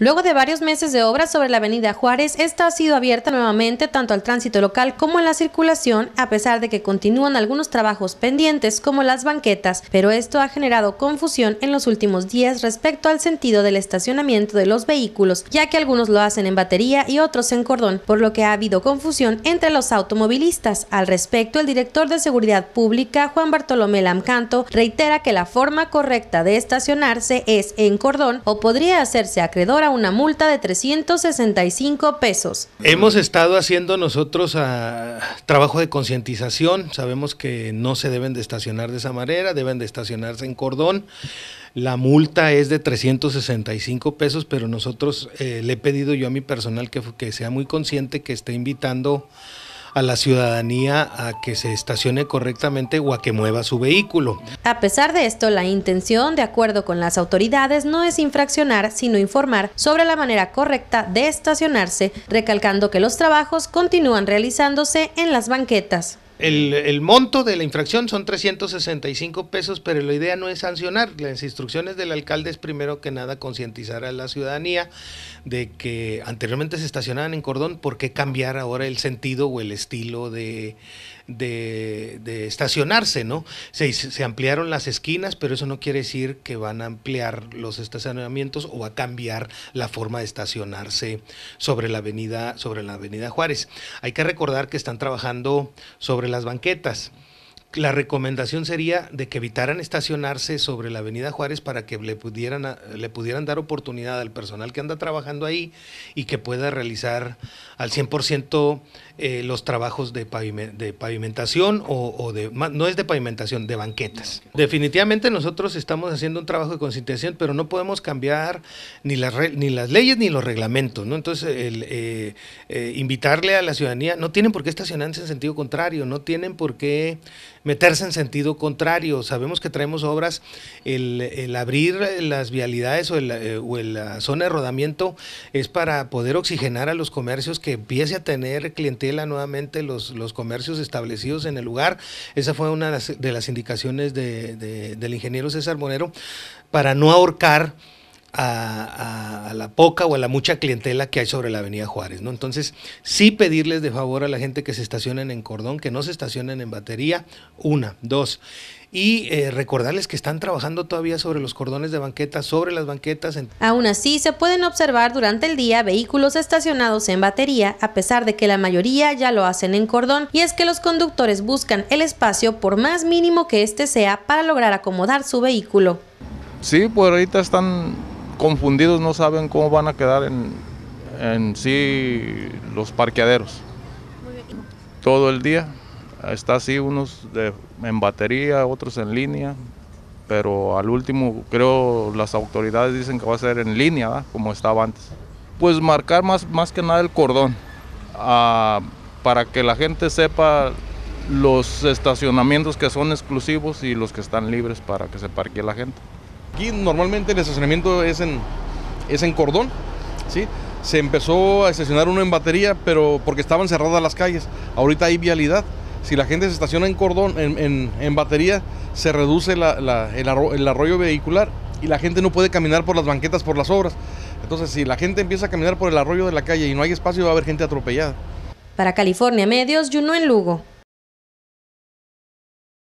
Luego de varios meses de obras sobre la avenida Juárez, esta ha sido abierta nuevamente tanto al tránsito local como en la circulación, a pesar de que continúan algunos trabajos pendientes como las banquetas, pero esto ha generado confusión en los últimos días respecto al sentido del estacionamiento de los vehículos, ya que algunos lo hacen en batería y otros en cordón, por lo que ha habido confusión entre los automovilistas. Al respecto, el director de Seguridad Pública, Juan Bartolomé Lamcanto, reitera que la forma correcta de estacionarse es en cordón o podría hacerse acreedora una multa de 365 pesos. Hemos estado haciendo nosotros a, ah, trabajo de concientización, sabemos que no se deben de estacionar de esa manera, deben de estacionarse en cordón. La multa es de 365 pesos, pero nosotros eh, le he pedido yo a mi personal que, que sea muy consciente, que esté invitando a la ciudadanía a que se estacione correctamente o a que mueva su vehículo. A pesar de esto, la intención, de acuerdo con las autoridades, no es infraccionar, sino informar sobre la manera correcta de estacionarse, recalcando que los trabajos continúan realizándose en las banquetas. El, monto de la infracción son 365 pesos, pero la idea no es sancionar. Las instrucciones del alcalde es primero que nada concientizar a la ciudadanía de que anteriormente se estacionaban en cordón, ¿por qué cambiar ahora el sentido o el estilo de, de, estacionarse, ¿no? Se, ampliaron las esquinas, pero eso no quiere decir que van a ampliar los estacionamientos o a cambiar la forma de estacionarse sobre la avenida, sobre la avenida Juárez. Hay que recordar que están trabajando sobre las banquetas la recomendación sería de que evitaran estacionarse sobre la Avenida Juárez para que le pudieran, ah, le pudieran dar oportunidad al personal que anda trabajando ahí y que pueda realizar al 100% eh, los trabajos de, pavimentación o, de, no es de pavimentación, de banquetas. Definitivamente nosotros estamos haciendo un trabajo de concientización, pero no podemos cambiar ni las, ni las leyes ni los reglamentos, ¿no? Entonces, eh, eh, invitarle a la ciudadanía, no tienen por qué estacionarse en sentido contrario, no tienen por qué meterse en sentido contrario. Sabemos que traemos obras, el, abrir las vialidades o, la eh, eh, zona de rodamiento es para poder oxigenar a los comercios, que empiece a tener clientela nuevamente los, comercios establecidos en el lugar. Esa fue una de las indicaciones del ingeniero César Monero para no ahorcar a, la poca o a la mucha clientela que hay sobre la Avenida Juárez. ¿no? Entonces, sí pedirles de favor a la gente que se estacionen en cordón, que no se estacionen en batería, una, dos. Y eh, recordarles que están trabajando todavía sobre los cordones de banquetas, sobre las banquetas. Aún así, se pueden observar durante el día vehículos estacionados en batería, a pesar de que la mayoría ya lo hacen en cordón, y es que los conductores buscan el espacio por más mínimo que este sea para lograr acomodar su vehículo. Sí, pues ahorita están confundidos, no saben cómo van a quedar en, sí los parqueaderos. Todo el día, está así unos en batería, otros en línea, pero al último creo las autoridades dicen que va a ser en línea, como estaba antes. Pues marcar más, más que nada el cordón, ah, para que la gente sepa los estacionamientos que son exclusivos y los que están libres para que se parquee la gente. Aquí normalmente el estacionamiento es en, es en cordón, ¿sí? Se empezó a estacionar uno en batería, pero porque estaban cerradas las calles. Ahorita hay vialidad. Si la gente se estaciona en cordón, en, batería, se reduce el, el arroyo vehicular y la gente no puede caminar por las banquetas por las obras. Entonces, si la gente empieza a caminar por el arroyo de la calle y no hay espacio, va a haber gente atropellada. Para California Medios, Juno en Lugo.